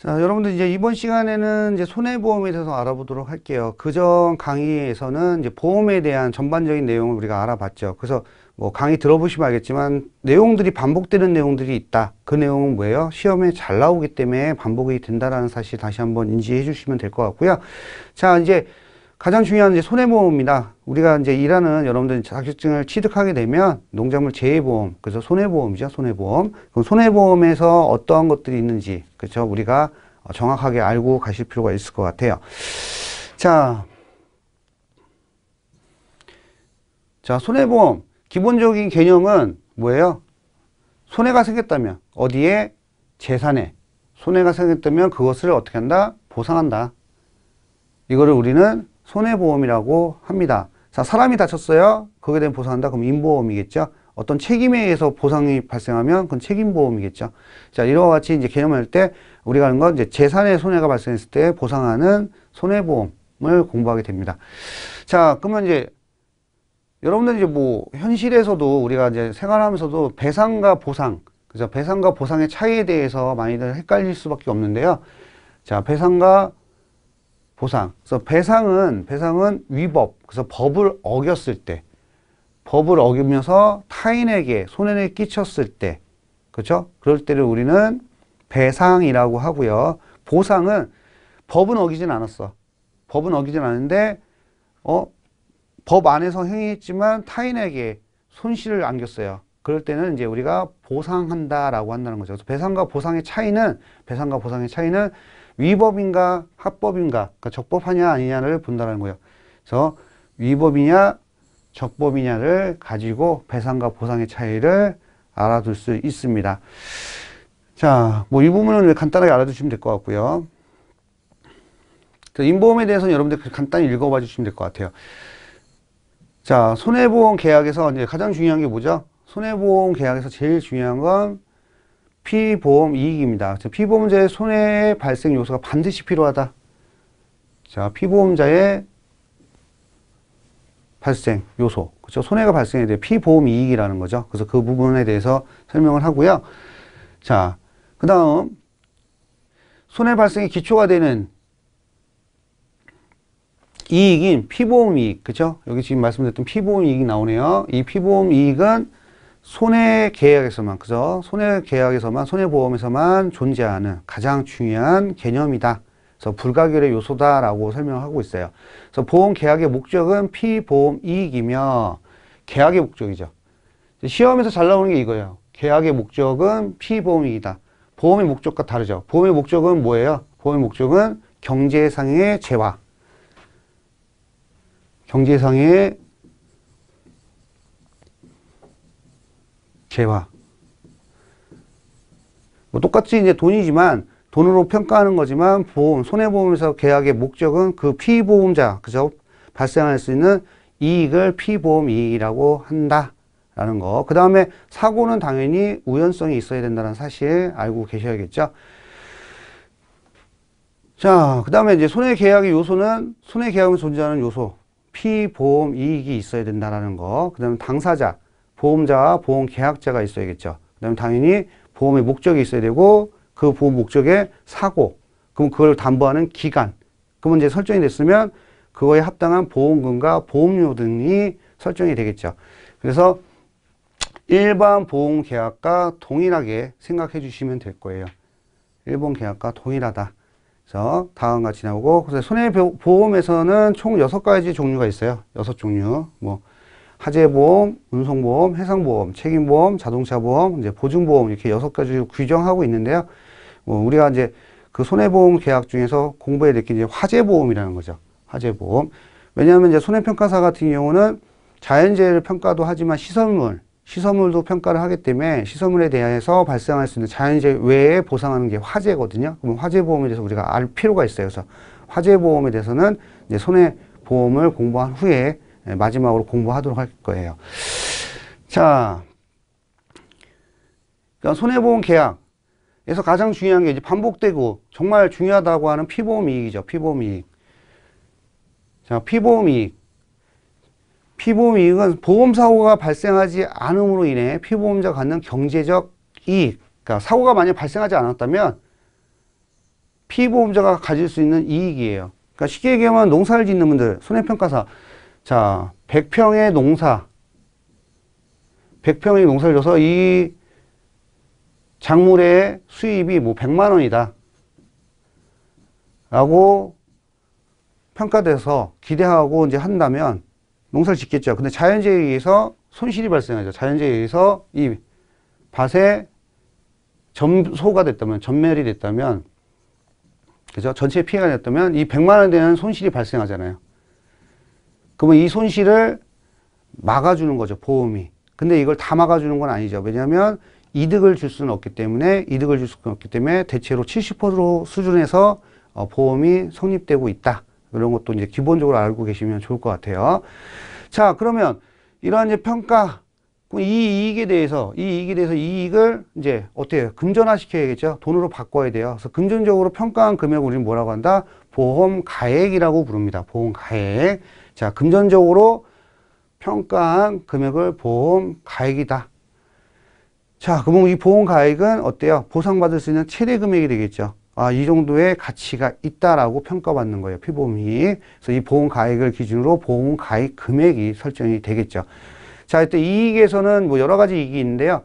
자, 여러분들 이제 이번 시간에는 이제 손해보험에 대해서 알아보도록 할게요. 그전 강의에서는 이제 보험에 대한 전반적인 내용을 우리가 알아봤죠. 그래서 뭐 강의 들어보시면 알겠지만 내용들이 반복되는 내용들이 있다. 그 내용은 뭐예요? 시험에 잘 나오기 때문에 반복이 된다라는 사실 다시 한번 인지해 주시면 될 것 같고요. 자, 이제 가장 중요한 이제 손해보험입니다. 우리가 이제 일하는 여러분들 자격증을 취득하게 되면 농작물 재해보험, 그래서 손해보험이죠. 손해보험. 그럼 손해보험에서 어떠한 것들이 있는지, 그렇죠. 우리가 정확하게 알고 가실 필요가 있을 것 같아요. 자. 자, 손해보험. 기본적인 개념은 뭐예요? 손해가 생겼다면, 어디에? 재산에. 손해가 생겼다면 그것을 어떻게 한다? 보상한다. 이거를 우리는 손해보험이라고 합니다. 자, 사람이 다쳤어요. 거기에 대한 보상한다. 그럼 인보험이겠죠. 어떤 책임에 의해서 보상이 발생하면 그건 책임보험이겠죠. 자, 이와 같이 이제 개념할 때 우리가 하는 건 이제 재산의 손해가 발생했을 때 보상하는 손해보험을 공부하게 됩니다. 자, 그러면 이제 여러분들 이제 뭐 현실에서도 우리가 이제 생활하면서도 배상과 보상, 그죠? 배상과 보상의 차이에 대해서 많이들 헷갈릴 수밖에 없는데요. 자, 배상과 보상. 그래서 배상은 배상은 위법. 그래서 법을 어겼을 때, 법을 어기면서 타인에게 손해를 끼쳤을 때, 그렇죠? 그럴 때를 우리는 배상이라고 하고요. 보상은 법은 어기진 않았어. 법은 어기진 않는데 어, 법 안에서 행위했지만 타인에게 손실을 안겼어요. 그럴 때는 이제 우리가 보상한다라고 한다는 거죠. 그래서 배상과 보상의 차이는 배상과 보상의 차이는 위법인가 합법인가 그러니까 적법하냐 아니냐를 본다는 거예요. 그래서 위법이냐 적법이냐를 가지고 배상과 보상의 차이를 알아둘 수 있습니다. 자, 뭐 이 부분은 간단하게 알아두시면 될 것 같고요. 인보험에 대해서는 여러분들 간단히 읽어봐 주시면 될 것 같아요. 자, 손해보험 계약에서 이제 가장 중요한 게 뭐죠? 손해보험 계약에서 제일 중요한 건 피보험 이익입니다. 피보험자의 손해 발생 요소가 반드시 필요하다. 자, 피보험자의 발생 요소, 그렇죠? 손해가 발생해야 돼요. 피보험 이익이라는 거죠. 그래서 그 부분에 대해서 설명을 하고요. 자, 그 다음 손해 발생의 기초가 되는 이익인 피보험 이익, 그렇죠? 여기 지금 말씀드렸던 피보험 이익 이 나오네요. 이 피보험 이익은 손해 계약에서만 그죠? 손해 계약에서만 손해 보험에서만 존재하는 가장 중요한 개념이다. 그래서 불가결의 요소다라고 설명하고 있어요. 그래서 보험 계약의 목적은 피보험 이익이며 계약의 목적이죠. 시험에서 잘 나오는 게 이거예요. 계약의 목적은 피보험 이익이다. 보험의 목적과 다르죠. 보험의 목적은 뭐예요? 보험의 목적은 경제상의 재화. 경제상의 재화. 뭐 똑같이 이제 돈이지만 돈으로 평가하는 거지만 보험, 손해보험에서 계약의 목적은 그 피보험자, 그죠? 발생할 수 있는 이익을 피보험 이익이라고 한다라는 거. 그 다음에 사고는 당연히 우연성이 있어야 된다는 사실 알고 계셔야겠죠. 자, 그 다음에 이제 손해계약의 요소는 손해계약에 존재하는 요소, 피보험 이익이 있어야 된다라는 거. 그 다음에 당사자, 보험자, 보험 계약자가 있어야겠죠. 그 다음에 당연히 보험의 목적이 있어야 되고 그 보험 목적의 사고, 그럼 그걸 담보하는 기간, 그러면 이제 설정이 됐으면 그거에 합당한 보험금과 보험료 등이 설정이 되겠죠. 그래서 일반 보험 계약과 동일하게 생각해 주시면 될 거예요. 일본 계약과 동일하다. 그래서 다음 같이 나고 그래서 손해보험에서는 총여 가지 종류가 있어요. 여 종류. 뭐 화재보험, 운송보험, 해상보험, 책임보험, 자동차보험, 이제 보증보험 이렇게 여섯 가지 규정하고 있는데요. 뭐 우리가 이제 그 손해보험 계약 중에서 공부해야 될게 이제 화재보험이라는 거죠. 화재보험. 왜냐하면 이제 손해평가사 같은 경우는 자연재해를 평가도 하지만 시설물, 시설물도 평가를 하기 때문에 시설물에 대해서 발생할 수 있는 자연재해 외에 보상하는 게 화재거든요. 그럼 화재보험에 대해서 우리가 알 필요가 있어요. 그래서 화재보험에 대해서는 이제 손해보험을 공부한 후에 예, 마지막으로 공부하도록 할 거예요. 자, 그러니까 손해보험 계약에서 가장 중요한 게 이제 반복되고 정말 중요하다고 하는 피보험 이익이죠. 피보험 이익. 자, 피보험 이익. 피보험 이익은 보험 사고가 발생하지 않음으로 인해 피보험자 갖는 경제적 이익. 그러니까 사고가 만약 발생하지 않았다면 피보험자가 가질 수 있는 이익이에요. 그러니까 쉽게 얘기하면 농사를 짓는 분들, 손해평가사, 자, 100평의 농사. 100평의 농사를 줘서 이 작물의 수입이 뭐 100만 원이다. 라고 평가돼서 기대하고 이제 한다면 농사를 짓겠죠. 근데 자연재해에 의해서 손실이 발생하죠. 자연재해에 의해서 이 밭에 점소가 됐다면, 전멸이 됐다면, 그죠? 전체 피해가 됐다면 이 100만 원에 대한 손실이 발생하잖아요. 그러면 이 손실을 막아주는 거죠. 보험이. 근데 이걸 다 막아주는 건 아니죠. 왜냐하면 이득을 줄 수는 없기 때문에 이득을 줄 수는 없기 때문에 대체로 70% 수준에서 어, 보험이 성립되고 있다. 이런 것도 이제 기본적으로 알고 계시면 좋을 것 같아요. 자, 그러면 이러한 이제 평가, 이 이익에 대해서, 이 이익에 대해서 이익을 이제 어떻게 해요? 금전화 시켜야겠죠? 돈으로 바꿔야 돼요. 그래서 금전적으로 평가한 금액을 우리는 뭐라고 한다? 보험 가액이라고 부릅니다. 보험 가액. 자, 금전적으로 평가한 금액을 보험 가액이다. 자, 그러이 보험 가액은 어때요? 보상받을 수 있는 최대 금액이 되겠죠. 아, 이 정도의 가치가 있다라고 평가받는 거예요, 피보험이. 그래서 이 보험 가액을 기준으로 보험 가액 금액이 설정이 되겠죠. 자, 이때 이익에서는 뭐 여러 가지 이익이 있는데요.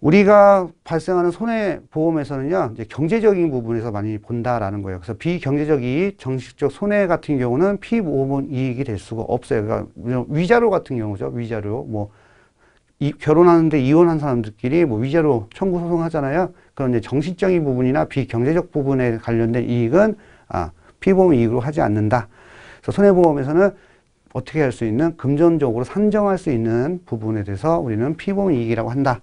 우리가 발생하는 손해보험에서는요, 이제 경제적인 부분에서 많이 본다라는 거예요. 그래서 비경제적 이 정식적 손해 같은 경우는 피보험 이익이 될 수가 없어요. 그러니까 위자료 같은 경우죠. 위자료. 뭐, 이, 결혼하는데 이혼한 사람들끼리 뭐 위자료 청구 소송 하잖아요. 그런 이제 정신적인 부분이나 비경제적 부분에 관련된 이익은, 아, 피보험 이익으로 하지 않는다. 그래서 손해보험에서는 어떻게 할 수 있는, 금전적으로 산정할 수 있는 부분에 대해서 우리는 피보험 이익이라고 한다.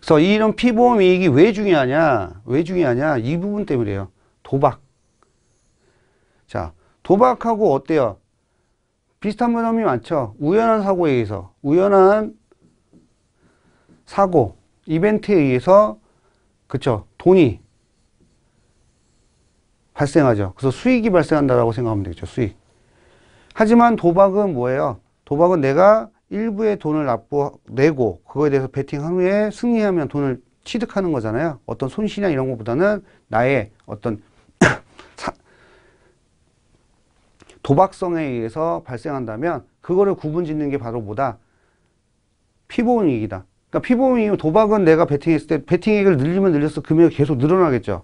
그래서 이런 피보험 이익이 왜 중요하냐? 왜 중요하냐? 이 부분 때문이에요. 도박. 자, 도박하고 어때요? 비슷한 분험이 많죠. 우연한 사고에 의해서, 우연한 사고, 이벤트에 의해서, 그쵸, 돈이 발생하죠. 그래서 수익이 발생한다라고 생각하면 되겠죠, 수익. 하지만 도박은 뭐예요? 도박은 내가 일부의 돈을 납부 내고 그거에 대해서 베팅한 후에 승리하면 돈을 취득하는 거잖아요. 어떤 손실이나 이런 것보다는 나의 어떤 도박성에 의해서 발생한다면 그거를 구분짓는 게 바로 뭐다? 피보험 이익이다. 그러니까 피보험 이익 도박은 내가 베팅했을 때 베팅액을 늘리면 늘려서 금액이 계속 늘어나겠죠.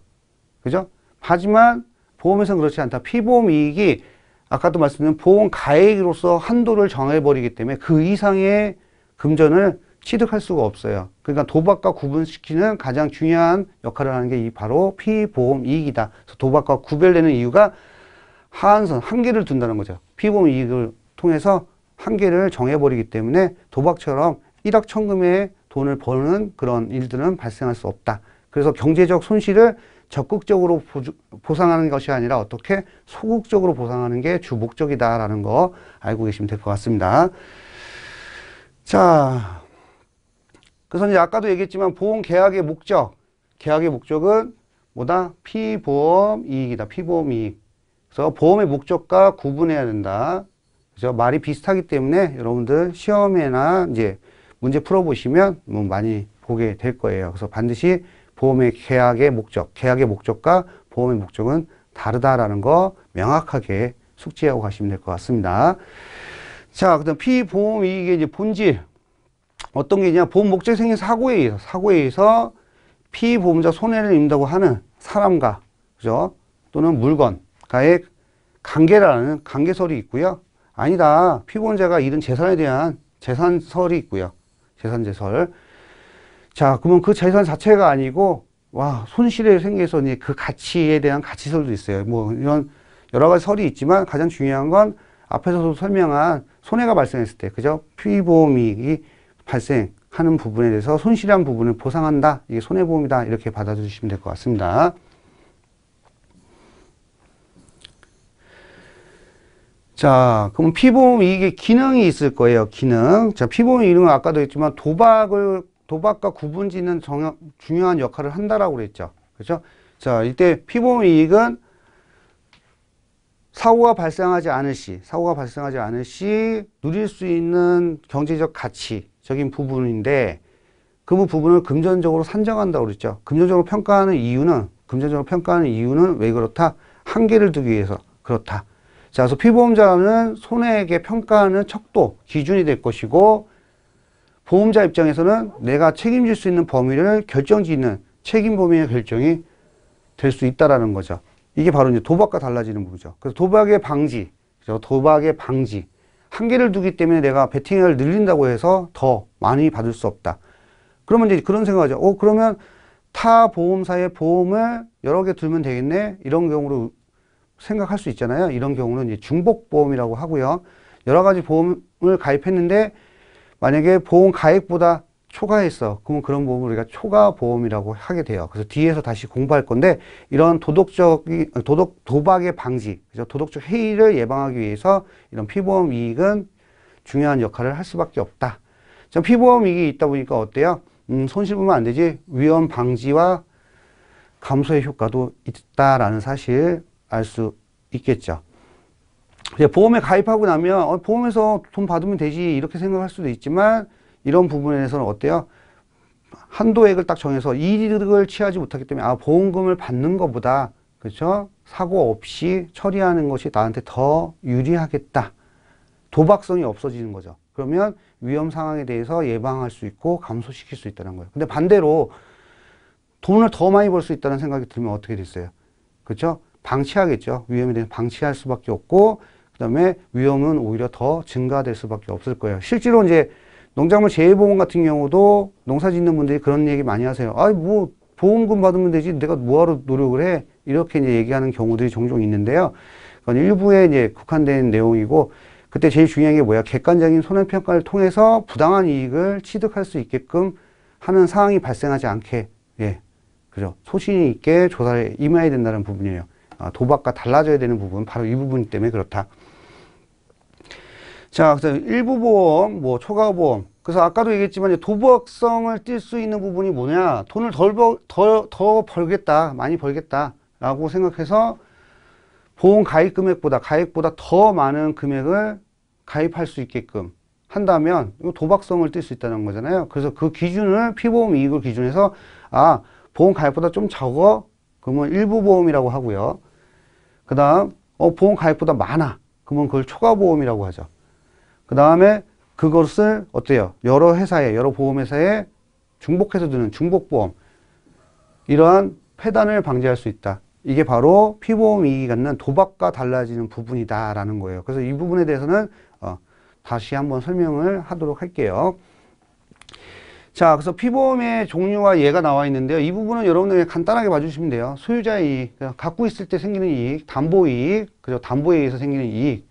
그죠? 하지만 보험에서는 그렇지 않다. 피보험 이익이 아까도 말씀드린 보험 가액으로서 한도를 정해버리기 때문에 그 이상의 금전을 취득할 수가 없어요. 그러니까 도박과 구분시키는 가장 중요한 역할을 하는 게 바로 피보험 이익이다. 그래서 도박과 구별되는 이유가 하한선, 한계를 둔다는 거죠. 피보험 이익을 통해서 한계를 정해버리기 때문에 도박처럼 일확천금의 돈을 버는 그런 일들은 발생할 수 없다. 그래서 경제적 손실을 적극적으로 보상하는 것이 아니라 어떻게 소극적으로 보상하는 게 주 목적이다라는 거 알고 계시면 될 것 같습니다. 자, 그래서 이제 아까도 얘기했지만 보험 계약의 목적, 계약의 목적은 뭐다? 피보험 이익이다. 피보험 이익. 그래서 보험의 목적과 구분해야 된다. 그래서 말이 비슷하기 때문에 여러분들 시험에나 이제 문제 풀어보시면 뭐 많이 보게 될 거예요. 그래서 반드시 보험의 계약의 목적, 계약의 목적과 보험의 목적은 다르다라는 거 명확하게 숙지하고 가시면 될 것 같습니다. 자, 그다음 피보험 이익의 이제 본질 어떤 게냐 보험 목적 생긴 사고에 의해서 사고에 의해서 피보험자 손해를 입는다고 하는 사람과 그죠? 또는 물건과의 관계라는 관계설이 있고요. 아니다. 피보험자가 잃은 재산에 대한 재산설이 있고요. 재산재설. 자, 그러면 그 재산 자체가 아니고, 와, 손실이 생겨서 이제 그 가치에 대한 가치설도 있어요. 뭐, 이런 여러 가지 설이 있지만 가장 중요한 건 앞에서도 설명한 손해가 발생했을 때, 그죠? 피보험이익이 발생하는 부분에 대해서 손실한 부분을 보상한다. 이게 손해보험이다. 이렇게 받아주시면 될 것 같습니다. 자, 그럼 피보험 이익의 기능이 있을 거예요. 기능. 자, 피보험 이익은 아까도 했지만 도박을 도박과 구분지는 정여, 중요한 역할을 한다라고 그랬죠. 그죠 자, 이때 피보험 이익은 사고가 발생하지 않을 시, 사고가 발생하지 않을 시 누릴 수 있는 경제적 가치적인 부분인데 그 부분을 금전적으로 산정한다고 그랬죠. 금전적으로 평가하는 이유는 금전적으로 평가하는 이유는 왜 그렇다? 한계를 두기 위해서 그렇다. 자, 그래서 피보험자는 손해액의 평가하는 척도 기준이 될 것이고 보험자 입장에서는 내가 책임질 수 있는 범위를 결정짓는 책임 범위의 결정이 될 수 있다라는 거죠. 이게 바로 이제 도박과 달라지는 부분이죠. 그래서 도박의 방지, 그죠? 도박의 방지. 한계를 두기 때문에 내가 베팅을 늘린다고 해서 더 많이 받을 수 없다. 그러면 이제 그런 생각하죠. 어, 그러면 타 보험사의 보험을 여러 개 들면 되겠네? 이런 경우로 생각할 수 있잖아요. 이런 경우는 이제 중복보험이라고 하고요. 여러 가지 보험을 가입했는데 만약에 보험 가액보다 초과했어. 그러면 그런 부분을 우리가 초과보험이라고 하게 돼요. 그래서 뒤에서 다시 공부할 건데 이런 도덕적인 도덕 도박의 방지, 그죠? 도덕적 해이를 예방하기 위해서 이런 피보험 이익은 중요한 역할을 할 수밖에 없다. 자, 피보험 이익이 있다 보니까 어때요? 음, 손실 보면 안 되지. 위험 방지와 감소의 효과도 있다라는 사실 알 수 있겠죠. 보험에 가입하고 나면 어, 보험에서 돈 받으면 되지 이렇게 생각할 수도 있지만 이런 부분에서는 어때요? 한도액을 딱 정해서 이득을 취하지 못하기 때문에 아 보험금을 받는 것보다 그렇죠? 사고 없이 처리하는 것이 나한테 더 유리하겠다. 도박성이 없어지는 거죠. 그러면 위험 상황에 대해서 예방할 수 있고 감소시킬 수 있다는 거예요. 근데 반대로 돈을 더 많이 벌 수 있다는 생각이 들면 어떻게 됐어요? 그렇죠? 방치하겠죠. 위험에 대해서 방치할 수밖에 없고 그다음에 위험은 오히려 더 증가될 수밖에 없을 거예요. 실제로 이제 농작물 재해보험 같은 경우도 농사 짓는 분들이 그런 얘기 많이 하세요. 아뭐 보험금 받으면 되지 내가 뭐하러 노력을 해 이렇게 이제 얘기하는 경우들이 종종 있는데요. 그건 일부에 이제 국한된 내용이고 그때 제일 중요한 게 뭐야? 객관적인 손해평가를 통해서 부당한 이익을 취득할 수 있게끔 하는 상황이 발생하지 않게 예 그죠 소신 있게 조사에 임해야 된다는 부분이에요. 아, 도박과 달라져야 되는 부분 바로 이 부분 때문에 그렇다. 자, 그래서 일부 보험, 뭐 초과 보험. 그래서 아까도 얘기했지만 도박성을 띌 수 있는 부분이 뭐냐? 돈을 덜 벌, 더, 더 벌겠다, 많이 벌겠다라고 생각해서 보험 가입 금액보다 가입보다 더 많은 금액을 가입할 수 있게끔 한다면 도박성을 띌 수 있다는 거잖아요. 그래서 그 기준을 피보험 이익을 기준해서 아 보험 가입보다 좀 적어 그러면 일부 보험이라고 하고요. 그 다음 어 보험 가입보다 많아 그러면 그걸 초과 보험이라고 하죠. 그 다음에 그것을 어때요? 여러 회사에, 여러 보험회사에 중복해서 드는 중복보험 이러한 폐단을 방지할 수 있다. 이게 바로 피보험 이익이 갖는 도박과 달라지는 부분이다라는 거예요. 그래서 이 부분에 대해서는 어, 다시 한번 설명을 하도록 할게요. 자, 그래서 피보험의 종류와 예가 나와 있는데요. 이 부분은 여러분들 간단하게 봐주시면 돼요. 소유자의 이익, 갖고 있을 때 생기는 이익, 담보이익, 그죠? 담보에 의해서 생기는 이익,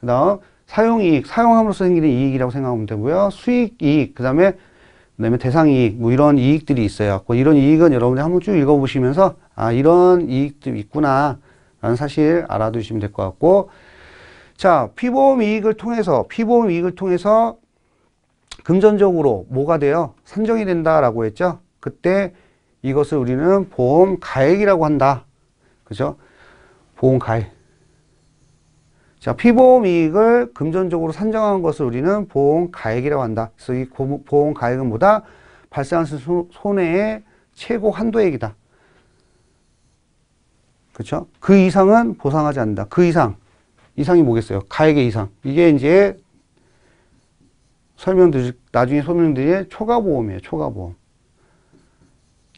그 다음 사용이익, 사용함으로써 생기는 이익이라고 생각하면 되고요. 수익이익, 그 다음에 그다음에 대상이익, 뭐 이런 이익들이 있어요. 뭐 이런 이익은 여러분이 한번 쭉 읽어보시면서 아 이런 이익도 있구나 라는 사실 알아두시면 될 것 같고 자 피보험 이익을 통해서 피보험 이익을 통해서 금전적으로 뭐가 돼요? 산정이 된다라고 했죠. 그때 이것을 우리는 보험 가액이라고 한다. 그죠? 보험 가액. 자, 피보험 이익을 금전적으로 산정한 것을 우리는 보험 가액이라고 한다. 그래서 이 보험 가액은 뭐다? 발생한 손해의 최고 한도액이다. 그렇죠? 그 이상은 보상하지 않는다. 그 이상. 이상이 뭐겠어요? 가액의 이상. 이게 이제 설명드릴, 나중에 설명드릴 초과보험이에요. 초과보험.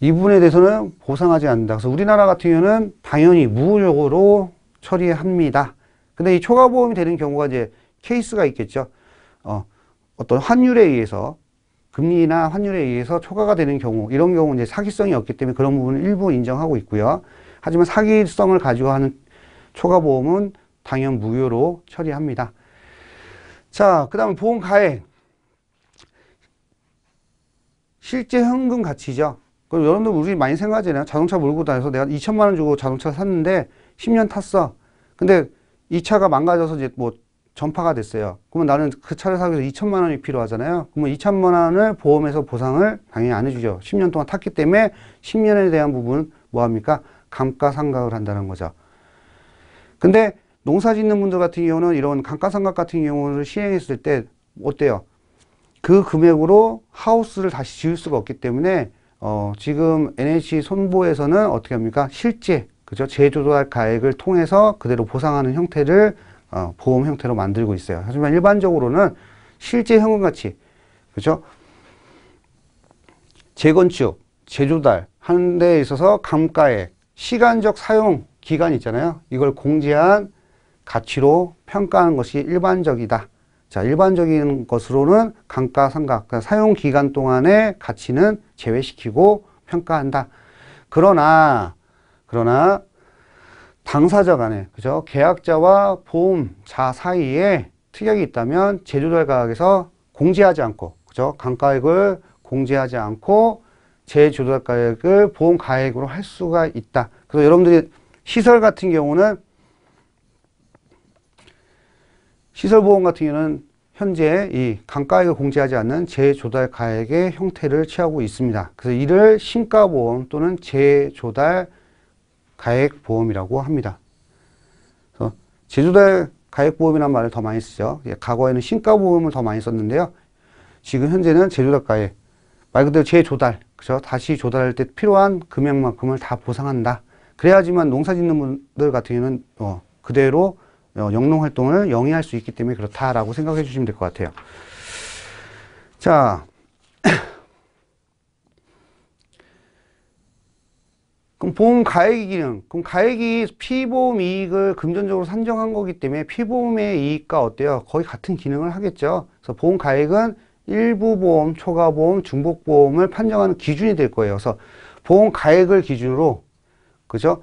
이분에 대해서는 보상하지 않는다. 그래서 우리나라 같은 경우는 당연히 무효로 처리합니다. 근데 이 초과보험이 되는 경우가 이제 케이스가 있겠죠. 어, 어떤 환율에 의해서 금리나 환율에 의해서 초과가 되는 경우 이런 경우는 이제 사기성이 없기 때문에 그런 부분은 일부 인정하고 있고요. 하지만 사기성을 가지고 하는 초과보험은 당연 무효로 처리합니다. 자, 그다음 보험 가액. 실제 현금 가치죠. 그럼 여러분들 우리 많이 생각하잖아요. 자동차 몰고 다녀서 내가 2천만 원 주고 자동차 샀는데 10년 탔어. 근데 이 차가 망가져서 이제 뭐 전파가 됐어요. 그러면 나는 그 차를 사기 위해서 2천만 원이 필요하잖아요. 그러면 2천만 원을 보험에서 보상을 당연히 안 해주죠. 10년 동안 탔기 때문에 10년에 대한 부분 뭐합니까? 감가상각을 한다는 거죠. 근데 농사 짓는 분들 같은 경우는 이런 감가상각 같은 경우를 시행했을 때 어때요? 그 금액으로 하우스를 다시 지을 수가 없기 때문에 어, 지금 NH 손보에서는 어떻게 합니까? 실제 그죠? 제조달 가액을 통해서 그대로 보상하는 형태를 어, 보험 형태로 만들고 있어요. 하지만 일반적으로는 실제 현금 가치, 그죠? 재건축, 제조달 하는 데 있어서 감가액, 시간적 사용 기간 있잖아요. 이걸 공제한 가치로 평가하는 것이 일반적이다. 자, 일반적인 것으로는 감가상각, 그러니까 사용 기간 동안의 가치는 제외시키고 평가한다. 그러나 그러나 당사자 간에 그죠? 계약자와 보험자 사이에 특약이 있다면 제조달 가액에서 공제하지 않고 그죠? 강가액을 공제하지 않고 재조달 가액을 보험 가액으로 할 수가 있다. 그래서 여러분들이 시설 같은 경우는 시설 보험 같은 경우는 현재 이 강가액을 공제하지 않는 재조달 가액의 형태를 취하고 있습니다. 그래서 이를 신가보험 또는 재조달 가액보험이라고 합니다. 그래서 제주도의 가액보험이란 말을 더 많이 쓰죠. 예, 과거에는 신가보험을 더 많이 썼는데요. 지금 현재는 제주도 가액, 말 그대로 재조달, 그죠? 다시 조달할 때 필요한 금액만큼을 다 보상한다. 그래야지만 농사 짓는 분들 같은 경우는 어, 그대로 어, 영농 활동을 영위할 수 있기 때문에 그렇다라고 생각해 주시면 될 것 같아요. 자. 그럼 보험 가액이 기능, 그럼 가액이 피보험 이익을 금전적으로 산정한 거기 때문에 피보험의 이익과 어때요? 거의 같은 기능을 하겠죠. 그래서 보험 가액은 일부 보험, 초과 보험, 중복 보험을 판정하는 기준이 될 거예요. 그래서 보험 가액을 기준으로 그죠?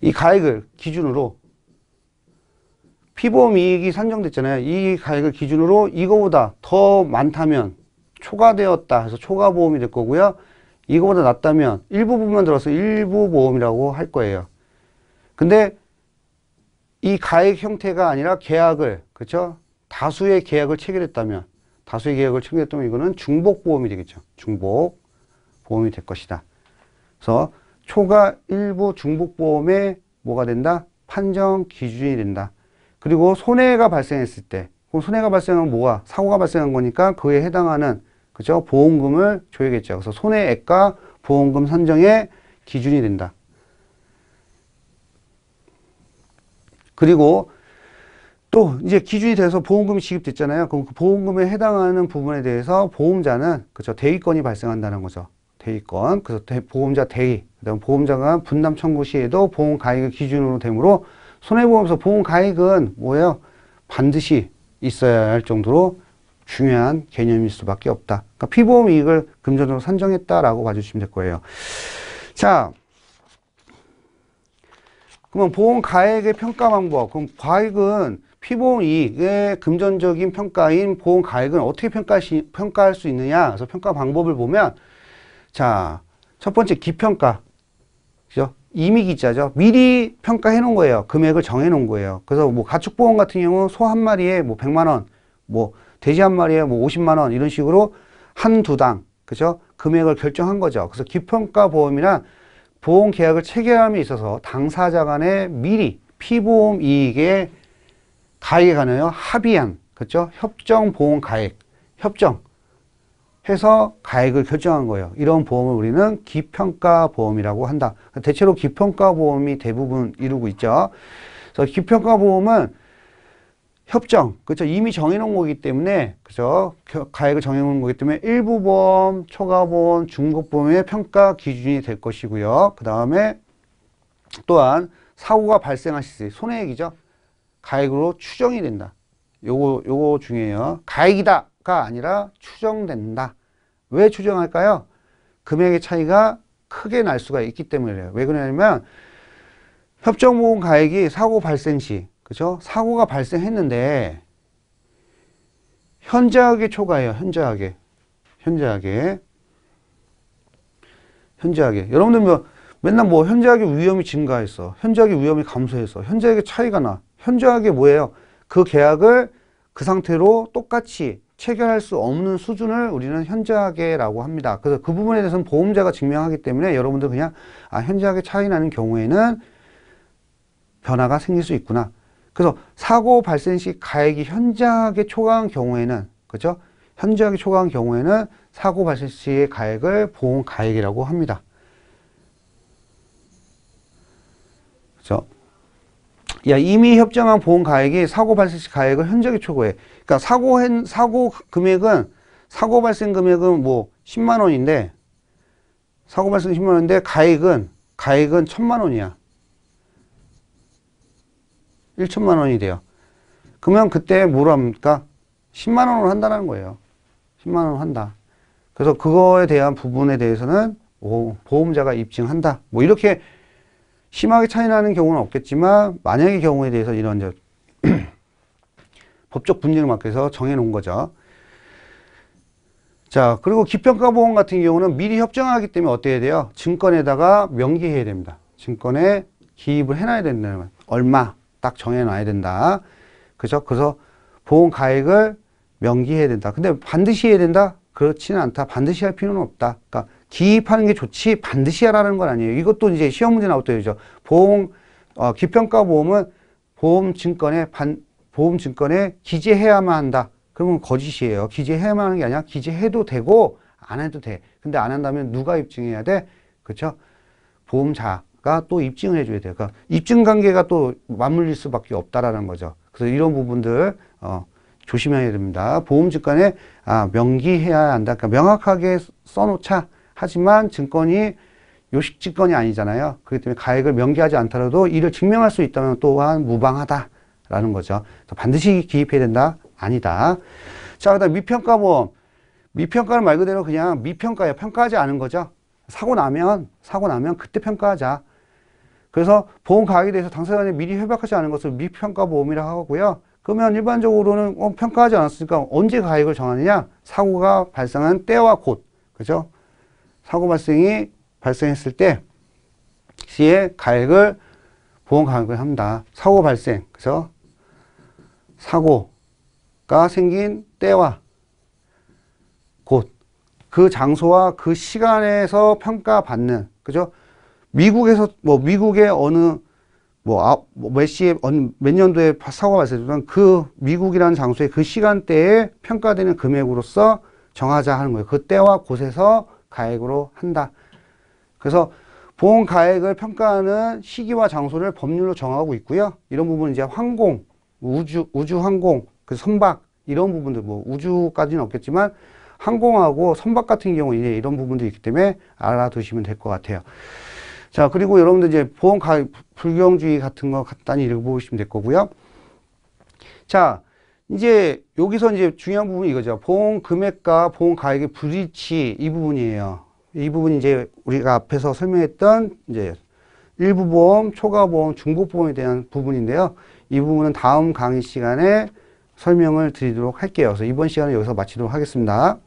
이 가액을 기준으로 피보험 이익이 산정됐잖아요. 이 가액을 기준으로 이거보다 더 많다면 초과되었다 해서 초과 보험이 될 거고요. 이거보다 낮다면 일부 부분만 들어서 일부 보험이라고 할 거예요. 근데 이 가액 형태가 아니라 계약을 그렇죠? 다수의 계약을 체결했다면 다수의 계약을 체결했다면 이거는 중복 보험이 되겠죠. 중복 보험이 될 것이다. 그래서 초과 일부 중복 보험에 뭐가 된다? 판정 기준이 된다. 그리고 손해가 발생했을 때 손해가 발생한 뭐가? 사고가 발생한 거니까 그에 해당하는 그죠? 보험금을 줘야겠죠. 그래서 손해액과 보험금 산정의 기준이 된다. 그리고 또 이제 기준이 돼서 보험금이 지급됐잖아요. 그럼 그 보험금에 해당하는 부분에 대해서 보험자는 그죠 대위권이 발생한다는 거죠. 대위권. 그래서 대, 보험자 대위. 그다음 보험자가 분담 청구 시에도 보험 가액을 기준으로 되므로 손해보험에서 보험 가액은 뭐예요? 반드시 있어야 할 정도로 중요한 개념일 수밖에 없다. 그러니까 피보험 이익을 금전으로 산정했다라고 봐주시면 될 거예요. 자, 그러면 보험 가액의 평가 방법. 그럼 가액은 피보험 이익의 금전적인 평가인 보험 가액은 어떻게 평가 평가할 수 있느냐? 그래서 평가 방법을 보면 자, 첫 번째 기평가. 그죠? 이미 기자죠. 미리 평가해 놓은 거예요. 금액을 정해 놓은 거예요. 그래서 뭐 가축보험 같은 경우 소 한 마리에 뭐 100만 원, 뭐 돼지 한 마리에 뭐 50만 원 이런 식으로 한두당 그죠? 금액을 결정한 거죠. 그래서 기평가 보험이나 보험 계약을 체결함에 있어서 당사자 간에 미리 피보험 이익에 가액에 관하여 합의한 그렇죠? 협정 보험 가액 협정 해서 가액을 결정한 거예요. 이런 보험을 우리는 기평가 보험이라고 한다. 대체로 기평가 보험이 대부분 이루고 있죠. 그래서 기평가 보험은 협정, 그렇죠? 이미 정해놓은 거기 때문에, 그래서 가액을 정해놓은 거기 때문에 일부보험, 초과보험, 중급보험의 평가 기준이 될 것이고요. 그 다음에 또한 사고가 발생하실 때 손해액이죠. 가액으로 추정이 된다. 요거, 요거 중요해요. 가액이다가 아니라 추정된다. 왜 추정할까요? 금액의 차이가 크게 날 수가 있기 때문이에요. 왜 그러냐면 협정보험 가액이 사고 발생 시 그죠? 사고가 발생했는데 현저하게 초과해요. 현저하게. 현저하게. 현저하게. 여러분들 뭐 맨날 뭐 현저하게 위험이 증가했어. 현저하게 위험이 감소했어. 현저하게 차이가 나. 현저하게 뭐예요? 그 계약을 그 상태로 똑같이 체결할 수 없는 수준을 우리는 현저하게라고 합니다. 그래서 그 부분에 대해서는 보험자가 증명하기 때문에 여러분들 그냥 아 현저하게 차이 나는 경우에는 변화가 생길 수 있구나. 그래서 사고 발생 시 가액이 현저하게 초과한 경우에는 그렇죠? 현저하게 초과한 경우에는 사고 발생 시의 가액을 보험 가액이라고 합니다. 그죠야 이미 협정한 보험 가액이 사고 발생 시 가액을 현저하게 초과해. 그러니까 사고 한 사고 금액은 사고 발생 금액은 뭐 10만 원인데 사고 발생 10만 원인데 가액은 가액은 1000만 원이야. 1천만 원이 돼요. 그러면 그때 뭐로 합니까? 10만 원을 한다는 거예요. 10만 원 한다. 그래서 그거에 대한 부분에 대해서는 오, 보험자가 입증한다. 뭐 이렇게 심하게 차이나는 경우는 없겠지만 만약의 경우에 대해서 이런 이제 법적 분쟁을 막해서 정해놓은 거죠. 자 그리고 기평가보험 같은 경우는 미리 협정하기 때문에 어때야 돼요? 증권에다가 명기해야 됩니다. 증권에 기입을 해놔야 된다는 얼마? 딱 정해놔야 된다. 그죠? 그래서 보험 가액을 명기해야 된다. 근데 반드시 해야 된다? 그렇지는 않다. 반드시 할 필요는 없다. 그러니까 기입하는 게 좋지 반드시 하라는 건 아니에요. 이것도 이제 시험 문제 나올 때 되죠. 보험, 어, 기평가 보험은 보험증권에 반, 보험증권에 기재해야만 한다. 그러면 거짓이에요. 기재해야만 하는 게 아니라 기재해도 되고 안 해도 돼. 근데 안 한다면 누가 입증해야 돼? 그렇죠? 보험자. 가또 입증을 해줘야 돼요. 그러니까 입증 관계가 또 맞물릴 수밖에 없다라는 거죠. 그래서 이런 부분들 어, 조심해야 됩니다. 보험증권에 아, 명기해야 한다. 그러니까 명확하게 써놓자. 하지만 증권이 요식증권이 아니잖아요. 그렇기 때문에 가액을 명기하지 않더라도 이를 증명할 수 있다면 또한 무방하다라는 거죠. 반드시 기입해야 된다? 아니다. 자, 그 다음 미평가보험. 미평가는 말 그대로 그냥 미평가예요. 평가하지 않은 거죠. 사고 나면, 사고 나면 그때 평가하자. 그래서 보험 가액에 대해서 당사자는 미리 협약하지 않은 것을 미평가 보험이라고 하고요. 그러면 일반적으로는 어, 평가하지 않았으니까 언제 가액을 정하느냐? 사고가 발생한 때와 곳, 그죠? 사고 발생이 발생했을 때 시에 가액을 보험 가액을 합니다. 사고 발생, 그죠? 사고가 생긴 때와 곳, 그 장소와 그 시간에서 평가받는, 그죠? 미국에서 뭐 미국의 어느 뭐몇 아, 뭐 시에 몇 년도에 사고가 발생했던 그 미국이라는 장소의 그 시간대에 평가되는 금액으로서 정하자 하는 거예요. 그 때와 곳에서 가액으로 한다. 그래서 보험 가액을 평가하는 시기와 장소를 법률로 정하고 있고요. 이런 부분은 이제 항공, 우주, 우주 항공, 그 선박 이런 부분들 뭐 우주까지는 없겠지만 항공하고 선박 같은 경우 이제 이런 부분도 있기 때문에 알아두시면 될 것 같아요. 자, 그리고 여러분들 이제 보험 가, 입 불경주의 같은 거 간단히 읽어보시면 될 거고요. 자, 이제 여기서 이제 중요한 부분이 이거죠. 보험 금액과 보험 가액의 불일치 이 부분이에요. 이 부분이 이제 우리가 앞에서 설명했던 이제 일부 보험, 초과 보험, 중복 보험에 대한 부분인데요. 이 부분은 다음 강의 시간에 설명을 드리도록 할게요. 그래서 이번 시간은 여기서 마치도록 하겠습니다.